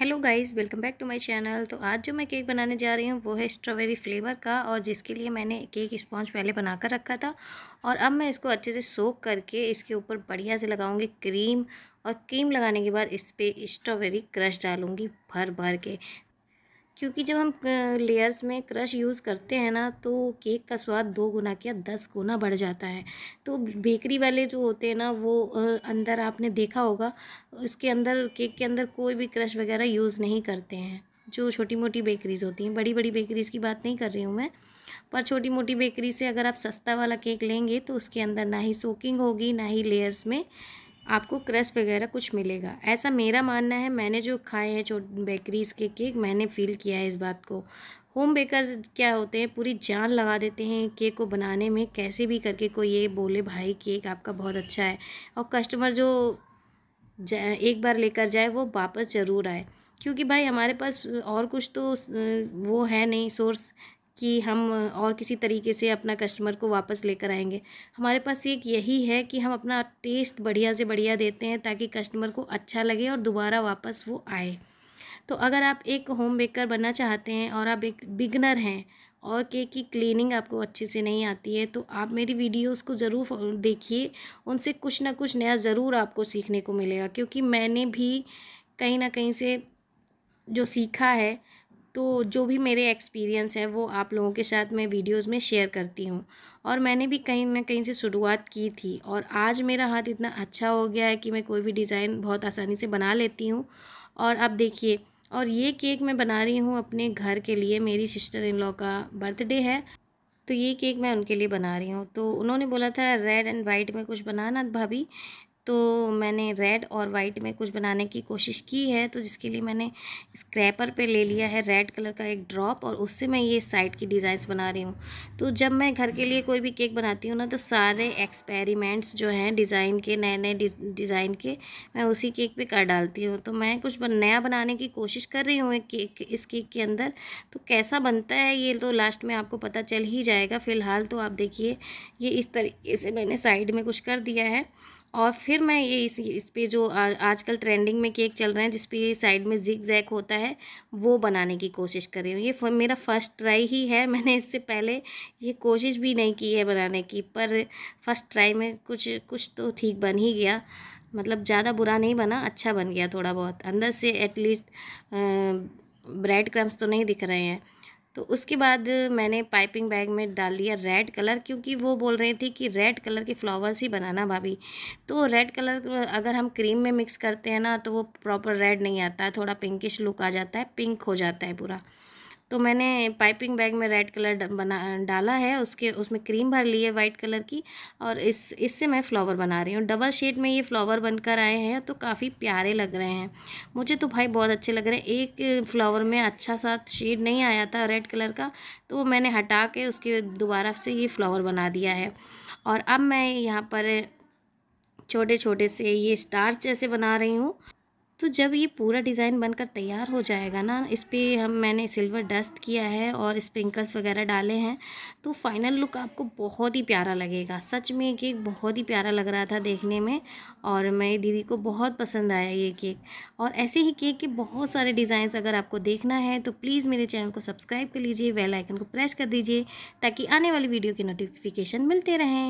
hello guys welcome back to my channel तो आज जो मैं केक बनाने जा रही हूँ वो है स्ट्रॉबेरी फ्लेवर का और जिसके लिए मैंने केक स्पॉन्ज पहले बना कर रखा था और अब मैं इसको अच्छे से सोख करके इसके ऊपर बढ़िया से लगाऊंगी क्रीम और क्रीम लगाने के बाद इस पर स्ट्रॉबेरी क्रश डालूंगी भर भर के क्योंकि जब हम लेयर्स में क्रश यूज़ करते हैं ना तो केक का स्वाद दो गुना क्या दस गुना बढ़ जाता है तो बेकरी वाले जो होते हैं ना वो अंदर आपने देखा होगा उसके अंदर केक के अंदर कोई भी क्रश वगैरह यूज़ नहीं करते हैं जो छोटी मोटी बेकरीज़ होती हैं बड़ी बड़ी बेकरीज़ की बात नहीं कर रही हूँ मैं पर छोटी मोटी बेकरी से अगर आप सस्ता वाला केक लेंगे तो उसके अंदर ना ही सोकिंग होगी ना ही लेयर्स में आपको क्रस वगैरह कुछ मिलेगा ऐसा मेरा मानना है मैंने जो खाए हैं छोट बेकरीज़ के केक मैंने फ़ील किया है इस बात को होम बेकर क्या होते हैं पूरी जान लगा देते हैं केक को बनाने में कैसे भी करके कोई ये बोले भाई केक आपका बहुत अच्छा है और कस्टमर जो एक बार लेकर जाए वो वापस ज़रूर आए क्योंकि भाई हमारे पास और कुछ तो वो है नहीं सोर्स कि हम और किसी तरीके से अपना कस्टमर को वापस लेकर आएंगे हमारे पास एक यही है कि हम अपना टेस्ट बढ़िया से बढ़िया देते हैं ताकि कस्टमर को अच्छा लगे और दोबारा वापस वो आए तो अगर आप एक होम बेकर बनना चाहते हैं और आप एक बिगनर हैं और केक की क्लीनिंग आपको अच्छे से नहीं आती है तो आप मेरी वीडियोस को ज़रूर देखिए उनसे कुछ ना कुछ नया ज़रूर आपको सीखने को मिलेगा क्योंकि मैंने भी कहीं ना कहीं से जो सीखा है तो जो भी मेरे एक्सपीरियंस हैं वो आप लोगों के साथ मैं वीडियोस में शेयर करती हूँ और मैंने भी कहीं ना कहीं से शुरुआत की थी और आज मेरा हाथ इतना अच्छा हो गया है कि मैं कोई भी डिज़ाइन बहुत आसानी से बना लेती हूँ और अब देखिए और ये केक मैं बना रही हूँ अपने घर के लिए मेरी सिस्टर इन लॉ का बर्थडे है तो ये केक मैं उनके लिए बना रही हूँ तो उन्होंने बोला था रेड एंड वाइट में कुछ बनाना भाभी तो मैंने रेड और वाइट में कुछ बनाने की कोशिश की है तो जिसके लिए मैंने स्क्रैपर पे ले लिया है रेड कलर का एक ड्रॉप और उससे मैं ये साइड की डिज़ाइंस बना रही हूँ तो जब मैं घर के लिए कोई भी केक बनाती हूँ ना तो सारे एक्सपेरिमेंट्स जो हैं डिज़ाइन के नए नए डिज़ाइन के मैं उसी केक पर कर डालती हूँ तो मैं कुछ नया बनाने की कोशिश कर रही हूँ एक केक इस केक के अंदर तो कैसा बनता है ये तो लास्ट में आपको पता चल ही जाएगा फ़िलहाल तो आप देखिए ये इस तरीके से मैंने साइड में कुछ कर दिया है और फिर मैं ये इस इस पर जो आजकल ट्रेंडिंग में केक चल रहे हैं जिस ये साइड में जिक जैक होता है वो बनाने की कोशिश कर रही हूँ ये मेरा फ़र्स्ट ट्राई ही है मैंने इससे पहले ये कोशिश भी नहीं की है बनाने की पर फर्स्ट ट्राई में कुछ कुछ तो ठीक बन ही गया मतलब ज़्यादा बुरा नहीं बना अच्छा बन गया थोड़ा बहुत अंदर से एटलीस्ट ब्रेड क्रम्स तो नहीं दिख रहे हैं तो उसके बाद मैंने पाइपिंग बैग में डाल लिया रेड कलर क्योंकि वो बोल रहे थे कि रेड कलर के फ्लावर्स ही बनाना भाभी तो रेड कलर अगर हम क्रीम में मिक्स करते हैं ना तो वो प्रॉपर रेड नहीं आता है थोड़ा पिंकिश लुक आ जाता है पिंक हो जाता है पूरा तो मैंने पाइपिंग बैग में रेड कलर बना डाला है उसके उसमें क्रीम भर ली है वाइट कलर की और इस इससे मैं फ्लावर बना रही हूँ डबल शेड में ये फ्लावर बनकर आए हैं तो काफ़ी प्यारे लग रहे हैं मुझे तो भाई बहुत अच्छे लग रहे हैं एक फ्लावर में अच्छा सा शेड नहीं आया था रेड कलर का तो मैंने हटा के उसके दोबारा से ये फ्लावर बना दिया है और अब मैं यहाँ पर छोटे छोटे से ये स्टार्स जैसे बना रही हूँ तो जब ये पूरा डिज़ाइन बनकर तैयार हो जाएगा ना इस पर हम मैंने सिल्वर डस्ट किया है और स्प्रिंकल्स वगैरह डाले हैं तो फाइनल लुक आपको बहुत ही प्यारा लगेगा सच में ये केक बहुत ही प्यारा लग रहा था देखने में और मेरी दीदी को बहुत पसंद आया ये केक और ऐसे ही केक के बहुत सारे डिज़ाइंस अगर आपको देखना है तो प्लीज़ मेरे चैनल को सब्सक्राइब कर लीजिए वेलाइकन को प्रेस कर दीजिए ताकि आने वाली वीडियो की नोटिफिकेशन मिलते रहें